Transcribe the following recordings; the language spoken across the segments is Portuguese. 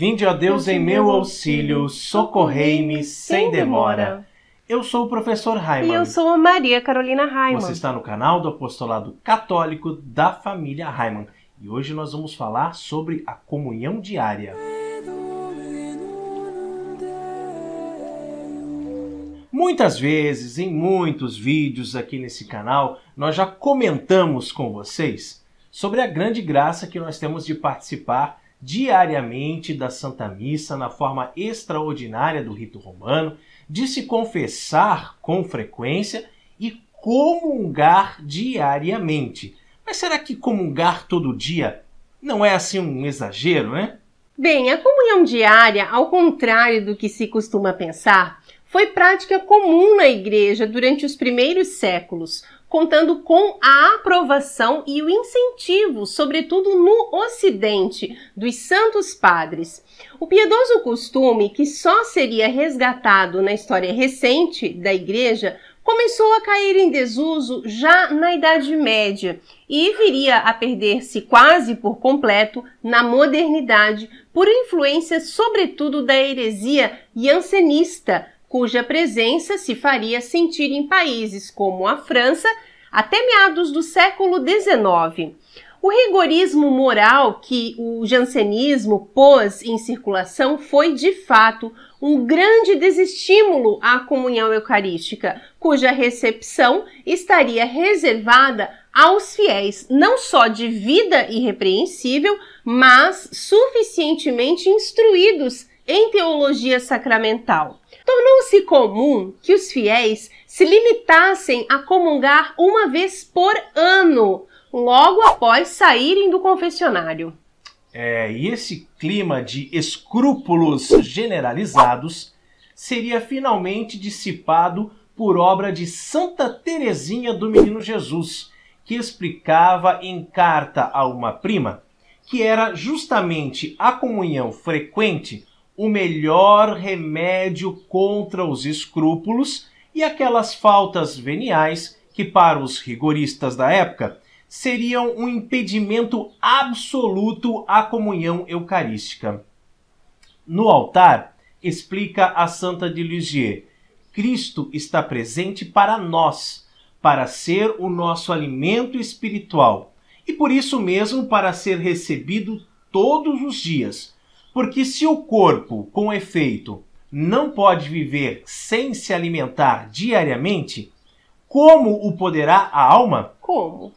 Vinde, a Deus, em meu auxílio, socorrei-me sem demora. Eu sou o professor Raimann. E eu sou a Maria Carolina Raimann. Você está no canal do Apostolado Católico da Família Raimann. E hoje nós vamos falar sobre a comunhão diária. Muitas vezes, em muitos vídeos aqui nesse canal, nós já comentamos com vocês sobre a grande graça que nós temos de participar diariamente da Santa Missa na forma extraordinária do rito romano, de se confessar com frequência e comungar diariamente. Mas será que comungar todo dia não é assim um exagero, né? Bem, a comunhão diária, ao contrário do que se costuma pensar, foi prática comum na igreja durante os primeiros séculos, contando com a aprovação e o incentivo, sobretudo no Ocidente, dos Santos Padres. O piedoso costume, que só seria resgatado na história recente da Igreja, começou a cair em desuso já na Idade Média e viria a perder-se quase por completo na modernidade por influência, sobretudo, da heresia jansenista, cuja presença se faria sentir em países como a França até meados do século XIX. O rigorismo moral que o jansenismo pôs em circulação foi, de fato, um grande desestímulo à comunhão eucarística, cuja recepção estaria reservada aos fiéis, não só de vida irrepreensível, mas suficientemente instruídos em teologia sacramental tornou-se comum que os fiéis se limitassem a comungar uma vez por ano, logo após saírem do confessionário. É, e esse clima de escrúpulos generalizados seria finalmente dissipado por obra de Santa Teresinha do Menino Jesus, que explicava em carta a uma prima que era justamente a comunhão frequente o melhor remédio contra os escrúpulos e aquelas faltas veniais que, para os rigoristas da época, seriam um impedimento absoluto à comunhão eucarística. No altar, explica a Santa de Ligier, Cristo está presente para nós, para ser o nosso alimento espiritual e por isso mesmo para ser recebido todos os dias porque se o corpo, com efeito, não pode viver sem se alimentar diariamente, como o poderá a alma? Como?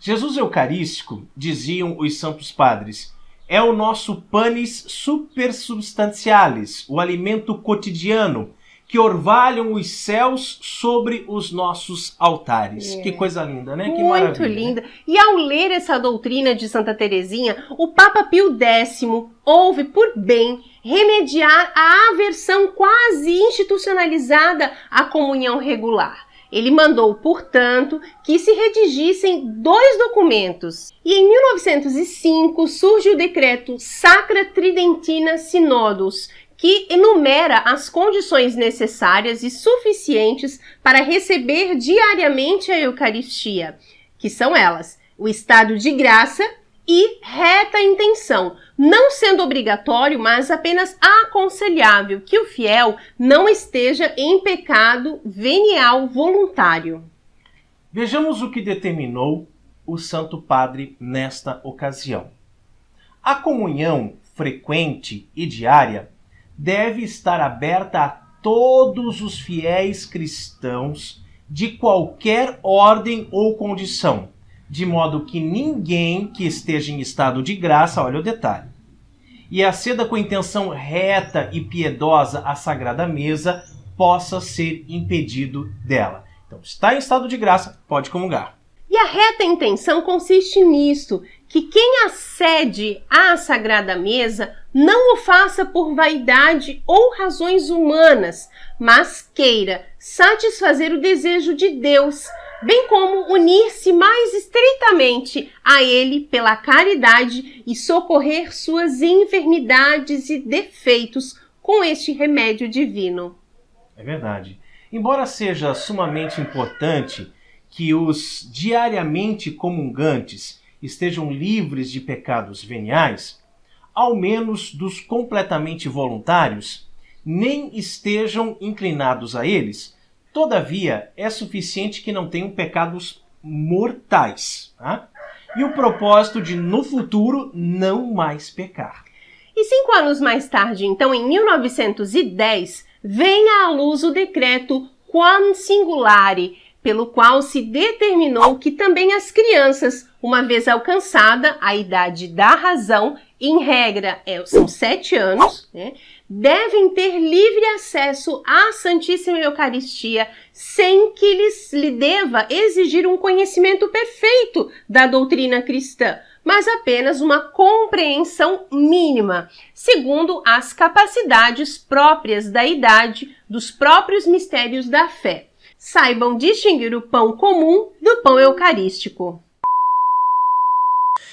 Jesus Eucarístico, diziam os santos padres, é o nosso panis supersubstancialis, o alimento cotidiano que orvalham os céus sobre os nossos altares. É. Que coisa linda, né? Que Muito maravilha. linda. E ao ler essa doutrina de Santa Teresinha, o Papa Pio X houve por bem remediar a aversão quase institucionalizada à comunhão regular. Ele mandou, portanto, que se redigissem dois documentos. E em 1905 surge o decreto Sacra Tridentina Sinodos, que enumera as condições necessárias e suficientes para receber diariamente a Eucaristia, que são elas: o estado de graça e reta intenção, não sendo obrigatório, mas apenas aconselhável que o fiel não esteja em pecado venial voluntário. Vejamos o que determinou o Santo Padre nesta ocasião. A comunhão frequente e diária deve estar aberta a todos os fiéis cristãos de qualquer ordem ou condição de modo que ninguém que esteja em estado de graça, olha o detalhe, e aceda com intenção reta e piedosa à sagrada mesa, possa ser impedido dela. Então, está em estado de graça, pode comungar. E a reta intenção consiste nisto, que quem acede à sagrada mesa não o faça por vaidade ou razões humanas, mas queira satisfazer o desejo de Deus bem como unir-se mais estreitamente a Ele pela caridade e socorrer suas enfermidades e defeitos com este remédio divino. É verdade. Embora seja sumamente importante que os diariamente comungantes estejam livres de pecados veniais, ao menos dos completamente voluntários, nem estejam inclinados a eles Todavia, é suficiente que não tenham pecados mortais. Tá? E o propósito de, no futuro, não mais pecar. E cinco anos mais tarde, então, em 1910, vem à luz o decreto Quam Singulare, pelo qual se determinou que também as crianças, uma vez alcançada a idade da razão, em regra é, são sete anos, né, devem ter livre acesso à Santíssima Eucaristia sem que lhes lhe deva exigir um conhecimento perfeito da doutrina cristã, mas apenas uma compreensão mínima, segundo as capacidades próprias da idade, dos próprios mistérios da fé. Saibam distinguir o pão comum do pão eucarístico.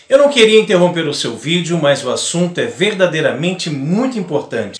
Eu não queria interromper o seu vídeo, mas o assunto é verdadeiramente muito importante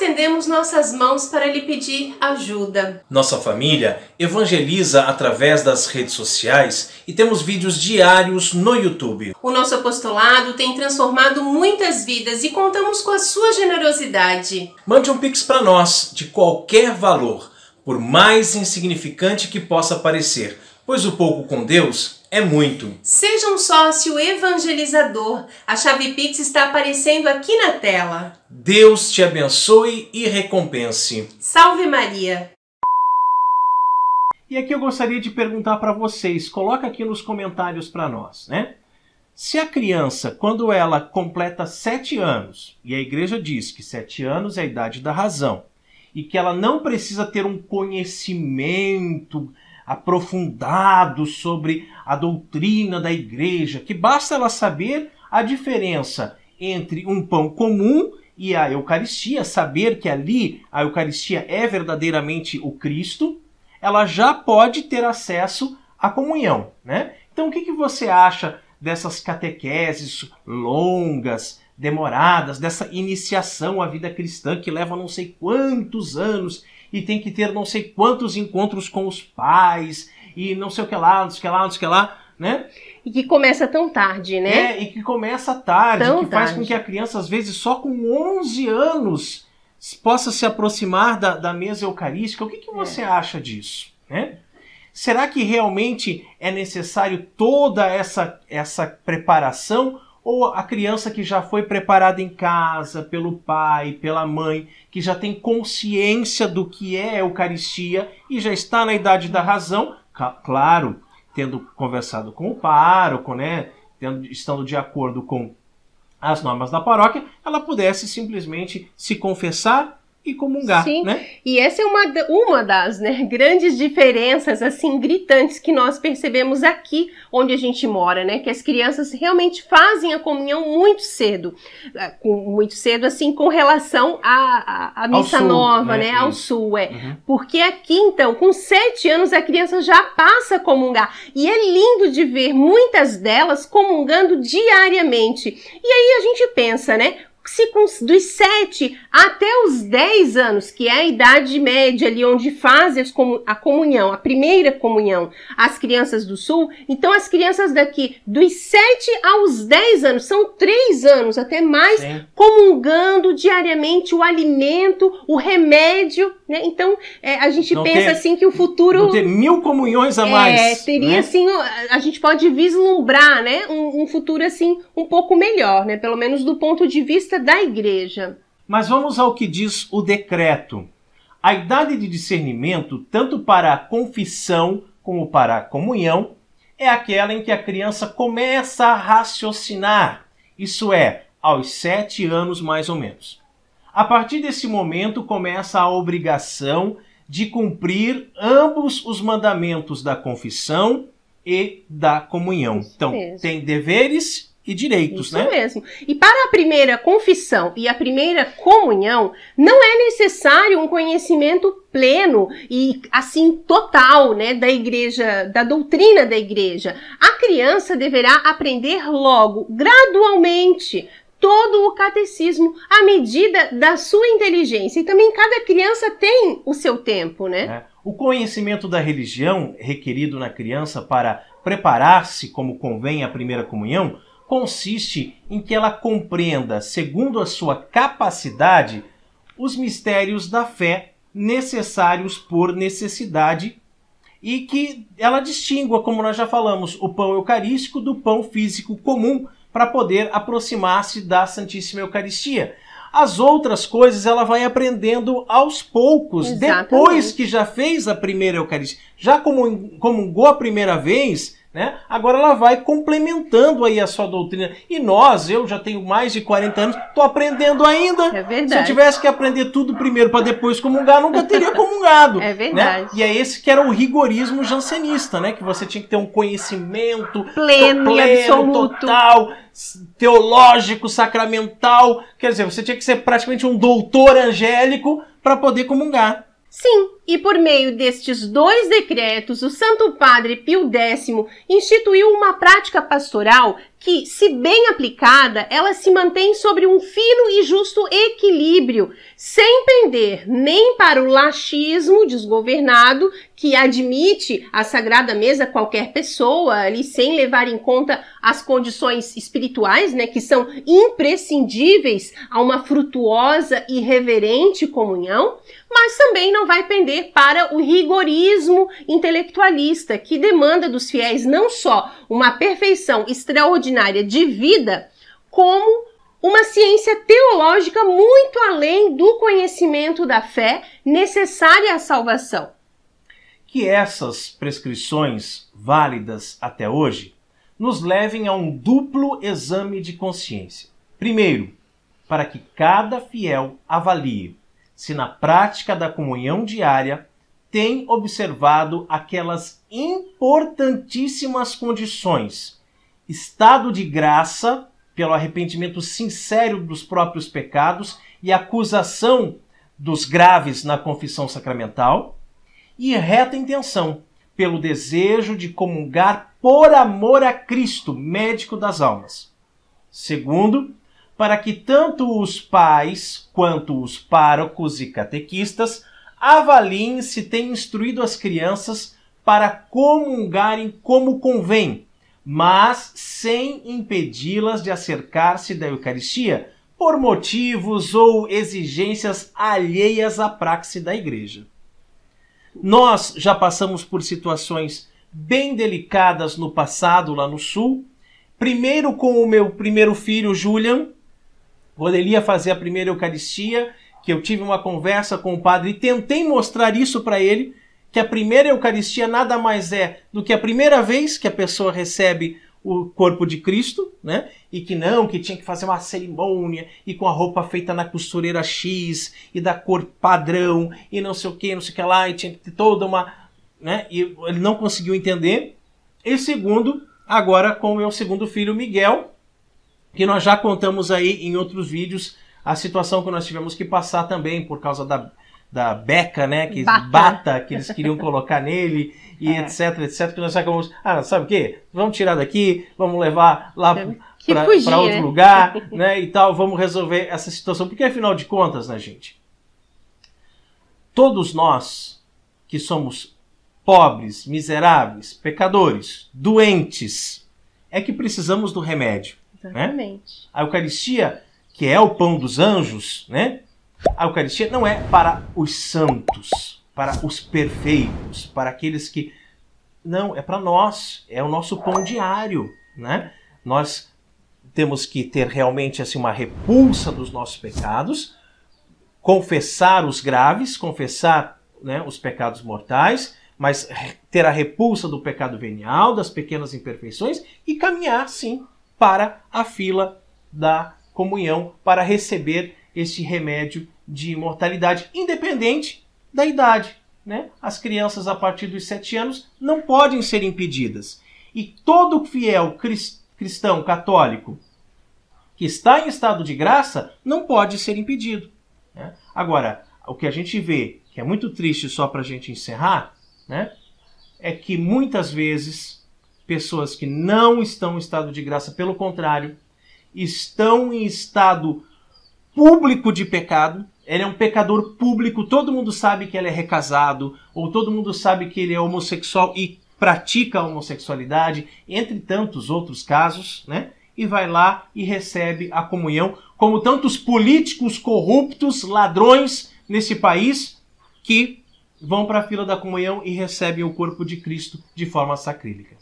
estendemos nossas mãos para lhe pedir ajuda. Nossa família evangeliza através das redes sociais e temos vídeos diários no YouTube. O nosso apostolado tem transformado muitas vidas e contamos com a sua generosidade. Mande um pix para nós de qualquer valor, por mais insignificante que possa parecer pois o pouco com Deus é muito. Seja um sócio evangelizador. A Chave Pix está aparecendo aqui na tela. Deus te abençoe e recompense. Salve Maria. E aqui eu gostaria de perguntar para vocês, coloca aqui nos comentários para nós, né? Se a criança, quando ela completa sete anos, e a igreja diz que sete anos é a idade da razão, e que ela não precisa ter um conhecimento aprofundado sobre a doutrina da igreja, que basta ela saber a diferença entre um pão comum e a Eucaristia, saber que ali a Eucaristia é verdadeiramente o Cristo, ela já pode ter acesso à comunhão, né? Então o que, que você acha dessas catequeses longas, demoradas, dessa iniciação à vida cristã que leva não sei quantos anos e tem que ter não sei quantos encontros com os pais e não sei o que lá, não sei o que lá, não sei o que lá, né? E que começa tão tarde, né? É, e que começa tarde, tão que faz com que a criança, às vezes, só com 11 anos possa se aproximar da, da mesa eucarística. O que, que você é. acha disso, né? Será que realmente é necessário toda essa, essa preparação ou a criança que já foi preparada em casa pelo pai, pela mãe, que já tem consciência do que é Eucaristia e já está na idade da razão, claro, tendo conversado com o pároco, né, tendo, estando de acordo com as normas da paróquia, ela pudesse simplesmente se confessar e comungar, Sim. né? E essa é uma, uma das né, grandes diferenças assim gritantes que nós percebemos aqui onde a gente mora, né? Que as crianças realmente fazem a comunhão muito cedo, ah, com, muito cedo assim com relação à, a missa sul, nova, né? né? Ao sul, é. Uhum. Porque aqui então, com sete anos a criança já passa a comungar e é lindo de ver muitas delas comungando diariamente. E aí a gente pensa, né? se dos 7 até os 10 anos, que é a idade média ali onde fazem a comunhão, a primeira comunhão, as crianças do sul, então as crianças daqui dos 7 aos 10 anos, são 3 anos até mais, Sim. comungando diariamente o alimento, o remédio, né? Então é, a gente não pensa ter, assim que o futuro. Ter mil comunhões a é, mais. É, teria né? assim, a gente pode vislumbrar, né? Um, um futuro assim um pouco melhor, né? Pelo menos do ponto de vista vista da Igreja. Mas vamos ao que diz o decreto. A idade de discernimento, tanto para a confissão como para a comunhão, é aquela em que a criança começa a raciocinar, isso é, aos sete anos mais ou menos. A partir desse momento começa a obrigação de cumprir ambos os mandamentos da confissão e da comunhão. Isso então, mesmo. tem deveres e direitos, Isso né? Isso mesmo. E para a primeira confissão e a primeira comunhão, não é necessário um conhecimento pleno e assim total, né, da igreja, da doutrina da igreja. A criança deverá aprender logo, gradualmente, todo o catecismo à medida da sua inteligência. E também cada criança tem o seu tempo, né? É. O conhecimento da religião requerido na criança para preparar-se como convém à primeira comunhão consiste em que ela compreenda, segundo a sua capacidade, os mistérios da fé necessários por necessidade e que ela distingua, como nós já falamos, o pão eucarístico do pão físico comum para poder aproximar-se da Santíssima Eucaristia. As outras coisas ela vai aprendendo aos poucos, Exatamente. depois que já fez a primeira Eucaristia. Já comungou a primeira vez, né? Agora ela vai complementando aí a sua doutrina. E nós, eu já tenho mais de 40 anos, estou aprendendo ainda. É verdade. Se eu tivesse que aprender tudo primeiro para depois comungar, nunca teria comungado. É né? verdade. Né? E é esse que era o rigorismo jansenista, né? Que você tinha que ter um conhecimento pleno, pleno total, teológico, sacramental. Quer dizer, você tinha que ser praticamente um doutor angélico para poder comungar. Sim, e por meio destes dois decretos, o Santo Padre Pio X instituiu uma prática pastoral que, se bem aplicada, ela se mantém sobre um fino e justo equilíbrio, sem pender nem para o laxismo desgovernado, que admite a Sagrada Mesa qualquer pessoa, ali sem levar em conta as condições espirituais, né, que são imprescindíveis a uma frutuosa e reverente comunhão, mas também não vai pender para o rigorismo intelectualista, que demanda dos fiéis não só uma perfeição extraordinária de vida, como uma ciência teológica muito além do conhecimento da fé necessária à salvação. Que essas prescrições, válidas até hoje, nos levem a um duplo exame de consciência. Primeiro, para que cada fiel avalie se na prática da comunhão diária tem observado aquelas importantíssimas condições: estado de graça, pelo arrependimento sincero dos próprios pecados e acusação dos graves na confissão sacramental, e reta intenção, pelo desejo de comungar por amor a Cristo, médico das almas. Segundo, para que tanto os pais quanto os párocos e catequistas avaliem se têm instruído as crianças para comungarem como convém, mas sem impedi-las de acercar-se da Eucaristia por motivos ou exigências alheias à praxe da Igreja. Nós já passamos por situações bem delicadas no passado lá no Sul, primeiro com o meu primeiro filho Julian, Rodelia fazer a primeira Eucaristia, que eu tive uma conversa com o padre e tentei mostrar isso para ele, que a primeira Eucaristia nada mais é do que a primeira vez que a pessoa recebe o corpo de Cristo, né? E que não, que tinha que fazer uma cerimônia e com a roupa feita na costureira X e da cor padrão e não sei o que, não sei o que lá, e tinha que ter toda uma. Né? E ele não conseguiu entender. E segundo, agora com o meu segundo filho Miguel, que nós já contamos aí em outros vídeos a situação que nós tivemos que passar também por causa da, da beca, né? Que bata. bata que eles queriam colocar nele e é. etc, etc. Que nós acabamos. Ah, sabe o quê? Vamos tirar daqui, vamos levar lá para outro né? lugar, né? E tal, vamos resolver essa situação. Porque afinal de contas, né, gente? Todos nós que somos pobres, miseráveis, pecadores, doentes, é que precisamos do remédio. Exatamente. Né? A Eucaristia, que é o pão dos anjos, né? A Eucaristia não é para os santos, para os perfeitos, para aqueles que. Não, é para nós, é o nosso pão diário, né? Nós temos que ter realmente assim, uma repulsa dos nossos pecados, confessar os graves, confessar né, os pecados mortais, mas ter a repulsa do pecado venial, das pequenas imperfeições e caminhar, sim, para a fila da comunhão para receber este remédio de imortalidade, independente da idade. Né? As crianças a partir dos sete anos não podem ser impedidas. E todo fiel cristão católico que está em estado de graça não pode ser impedido. Né? Agora, o que a gente vê, que é muito triste só para a gente encerrar, né? é que muitas vezes pessoas que não estão em estado de graça, pelo contrário, estão em estado público de pecado. Ele é um pecador público, todo mundo sabe que ele é recasado, ou todo mundo sabe que ele é homossexual e pratica a homossexualidade, entre tantos outros casos, né? E vai lá e recebe a comunhão, como tantos políticos corruptos, ladrões nesse país que vão para a fila da comunhão e recebem o corpo de Cristo de forma sacrílica.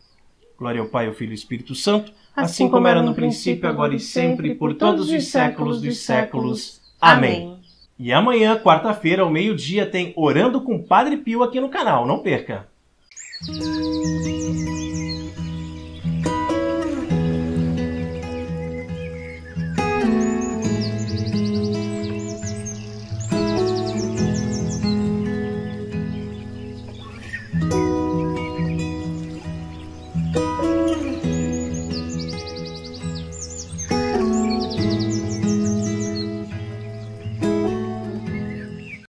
Glória ao Pai, ao Filho e ao Espírito Santo, assim, assim como era no princípio, agora e sempre, por todos os séculos dos séculos. Amém. E amanhã, quarta-feira, ao meio-dia, tem Orando com Padre Pio aqui no canal. Não perca!